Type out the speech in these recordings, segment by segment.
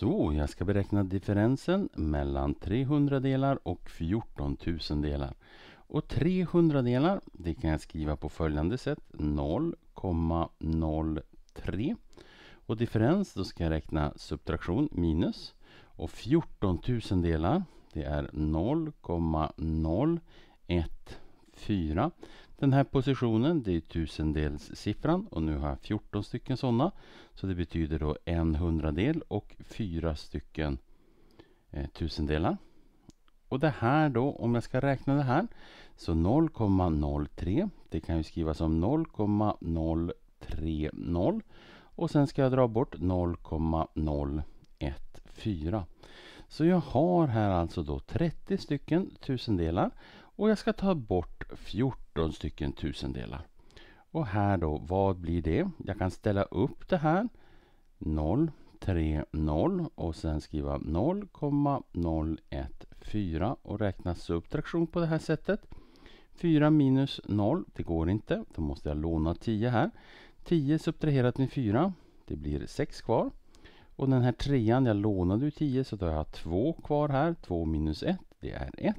Så, jag ska beräkna differensen mellan 3 hundradelar och 14 tusendelar. Och 3 hundradelar, det kan jag skriva på följande sätt. 0,03. Och differens, då ska jag räkna subtraktion minus. Och 14 tusendelar, det är 0,01 4. Den här positionen det är tusendelssiffran och nu har jag 14 stycken sådana. Så det betyder då en hundradel och fyra stycken eh, tusendelar. Och det här då, om jag ska räkna det här, så 0,03 det kan ju skrivas som 0,030 och sen ska jag dra bort 0,014. Så jag har här alltså då 30 stycken tusendelar och jag ska ta bort 14 stycken tusendelar. Och här då, vad blir det? Jag kan ställa upp det här 0, 3, 0 och sen skriva 0,014 och räkna subtraktion på det här sättet. 4 minus 0, det går inte. Då måste jag låna 10 här. 10 subtraherat med 4, det blir 6 kvar. Och den här trean, jag lånade ju 10 så då har jag 2 kvar här. 2 minus 1, det är 1.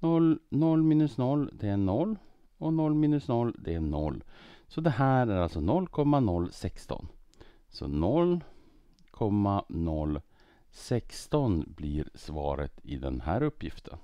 0, 0 minus 0 det är 0 och 0 minus 0 det är 0. Så det här är alltså 0,016. Så 0,016 blir svaret i den här uppgiften.